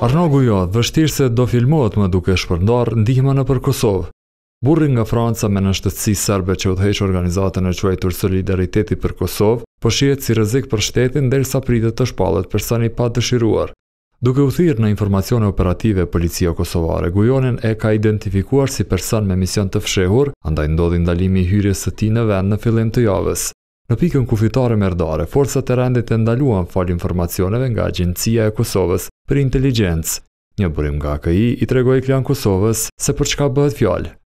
Arnogu jo, vështirë se do filmohet më duke shpërndar, ndihma në për Kosovë. Burri nga Franca me nështëtësi serbe që utheqë organizatën e qëajtur solidariteti për Kosovë, po shiet si rëzik për shtetin dhe lësa pritët të shpalët personi sani pa të shiruar. Duke u thyrë në informacione operative, policia kosovare gujonin e ka identifikuar si person me mision të fshehur, andaj ndodhi ndalimi i hyrjes të ti në vend në fillim të javës. Në pikën kufitare merdare, forësat e rendit e ndaluan fal informacioneve nga Agjencia e Kosovës për inteligjencë. Një burim nga KI i tregoj klan Kosovës se për çka bëhet fjallë.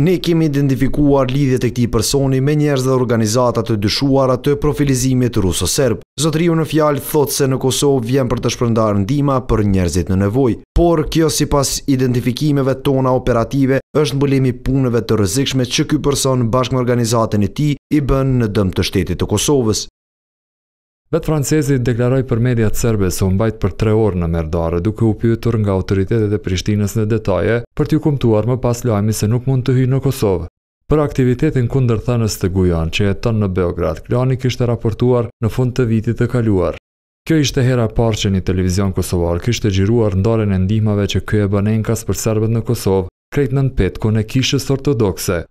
Ne kemi identifikuar lidhjet e këtij personi me njerëz dhe organizata të dyshuara të profilizimit rusoserb. Zotriu në fjalë thotë se në Kosovë vjen për të shpërndarë ndihma për njerëzit në nevojë, por kjo sipas identifikimeve tona operative është mbulim i punëve të rrezikshme që ky person bashkë me organizatën e tij i bën në dëm të shtetit të Kosovës. Vetë francezit deklaroj për mediat serbe se unë për tre orë në merdare duke u pyëtur nga autoritetet e Prishtinës në detaje për t'ju kumtuar më pas lojmi se nuk mund të hy në Kosovë. Për aktivitetin kunder thënës të Gujan që e tonë në Beograd, Kloani kishte raportuar në fund të vitit të kaluar. Kjo ishte hera parë që një televizion kosovar kishte gjiruar ndarën e ndihmave që kjo e bënenkas për serbet në Kosovë, krejt në ku në kishës ortodokse.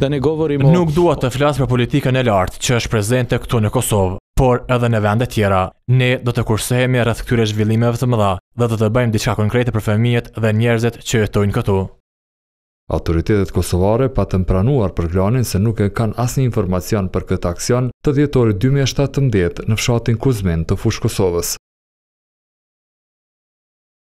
Nuk dua të flasë për politikën e lartë që është prezente këtu në Kosovë por edhe në vende tjera. Ne do të kursohemi rreth këtyre zhvillimeve të mëdha dhe do të bëjmë diçka konkrete për fëmijët dhe njerëzit që jetojnë këtu. Autoritetet kosovare pa të mpranuar për glanin se nuk e kanë asni informacion për këtë aksion të djetori 2017 në fshatin Kuzmen të fushë Kosovës.